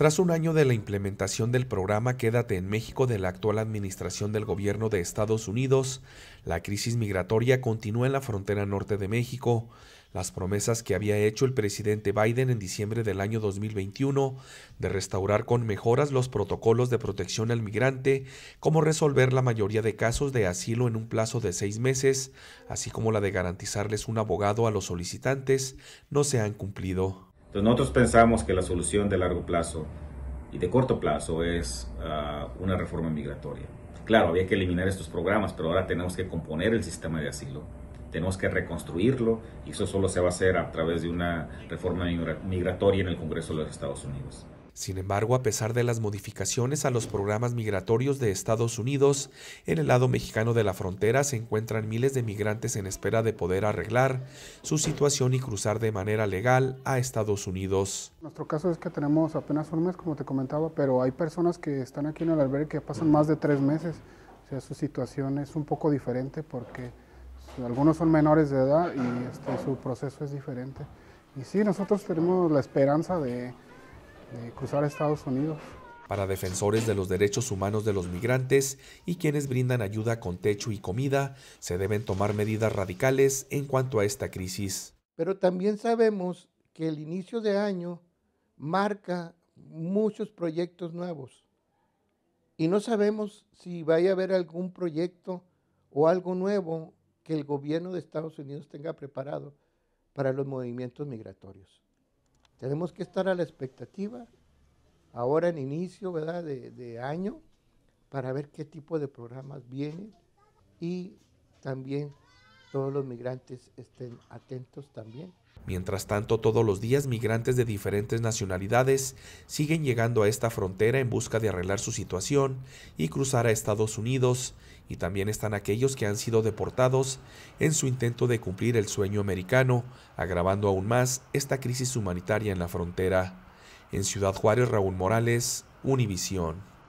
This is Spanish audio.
Tras un año de la implementación del programa Quédate en México de la actual administración del gobierno de Estados Unidos, la crisis migratoria continúa en la frontera norte de México. Las promesas que había hecho el presidente Biden en diciembre del año 2021 de restaurar con mejoras los protocolos de protección al migrante, como resolver la mayoría de casos de asilo en un plazo de seis meses, así como la de garantizarles un abogado a los solicitantes, no se han cumplido. Entonces nosotros pensamos que la solución de largo plazo y de corto plazo es ah, una reforma migratoria. Claro, había que eliminar estos programas, pero ahora tenemos que componer el sistema de asilo, tenemos que reconstruirlo y eso solo se va a hacer a través de una reforma migratoria en el Congreso de los Estados Unidos. Sin embargo, a pesar de las modificaciones a los programas migratorios de Estados Unidos, en el lado mexicano de la frontera se encuentran miles de migrantes en espera de poder arreglar su situación y cruzar de manera legal a Estados Unidos. Nuestro caso es que tenemos apenas un mes, como te comentaba, pero hay personas que están aquí en el albergue que pasan más de tres meses. O sea, su situación es un poco diferente porque algunos son menores de edad y este, su proceso es diferente. Y sí, nosotros tenemos la esperanza de cruzar a Estados Unidos. Para defensores de los derechos humanos de los migrantes y quienes brindan ayuda con techo y comida, se deben tomar medidas radicales en cuanto a esta crisis. Pero también sabemos que el inicio de año marca muchos proyectos nuevos y no sabemos si vaya a haber algún proyecto o algo nuevo que el gobierno de Estados Unidos tenga preparado para los movimientos migratorios. Tenemos que estar a la expectativa, ahora en inicio ¿verdad? De, de año, para ver qué tipo de programas vienen y también todos los migrantes estén atentos también. Mientras tanto, todos los días migrantes de diferentes nacionalidades siguen llegando a esta frontera en busca de arreglar su situación y cruzar a Estados Unidos, y también están aquellos que han sido deportados en su intento de cumplir el sueño americano, agravando aún más esta crisis humanitaria en la frontera. En Ciudad Juárez, Raúl Morales, Univisión.